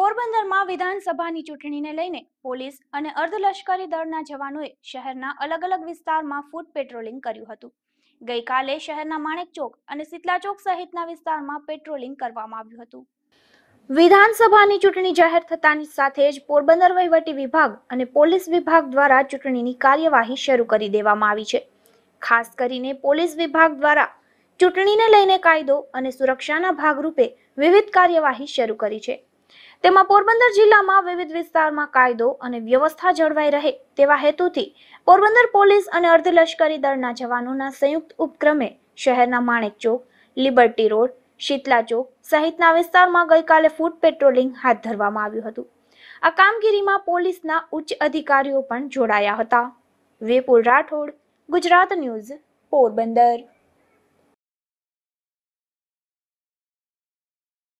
પોરબંદરમાં વિધાનસભાની ચૂંટણીને લઈને પોલીસ અને અર્ધલશ્કરી દળના જવાનોએ શહેરના અલગ અલગ વિસ્તારમાં ફૂટ પેટ્રોલિંગ કર્યું હતું ગઈકાલે શહેરના માણેક ચોક અને શીતલા ચોક સહિતના વિસ્તારમાં પેટ્રોલિંગ કરવામાં આવ્યું હતું વિધાનસભાની ચૂંટણી જાહેર થતાની સાથે જ પોરબંદર વહીવટી વિભાગ અને પોલીસ વિભાગ દ્વારા ચૂંટણીની કાર્યવાહી શરૂ કરી દેવામાં આવી છે ખાસ કરીને પોલીસ વિભાગ દ્વારા ચૂંટણીને લઈને કાયદો અને સુરક્ષાના ભાગરૂપે વિવિધ કાર્યવાહી શરૂ કરી છે તેમાં પોરબંદર જિલ્લામાં વિવિધ વિસ્તારમાં કાયદો અને વ્યવસ્થા જળવાઈ રહે તેવા હેતુથી પોરબંદર પોલીસ અને અર્ધલશ્કરી દળના જવાનોના સંયુક્ત ઉપક્રમે શહેરના માણેક ચોક લિબર્ટી રોડ શીતલા ચોક સહિતના વિસ્તારમાં ગઈકાલે ફૂડ પેટ્રોલિંગ હાથ ધરવામાં આવ્યું હતું આ કામગીરીમાં પોલીસના ઉચ્ચ અધિકારીઓ પણ જોડાયા હતા વેપુલ રાઠોડ ગુજરાત ન્યૂઝ પોરબંદર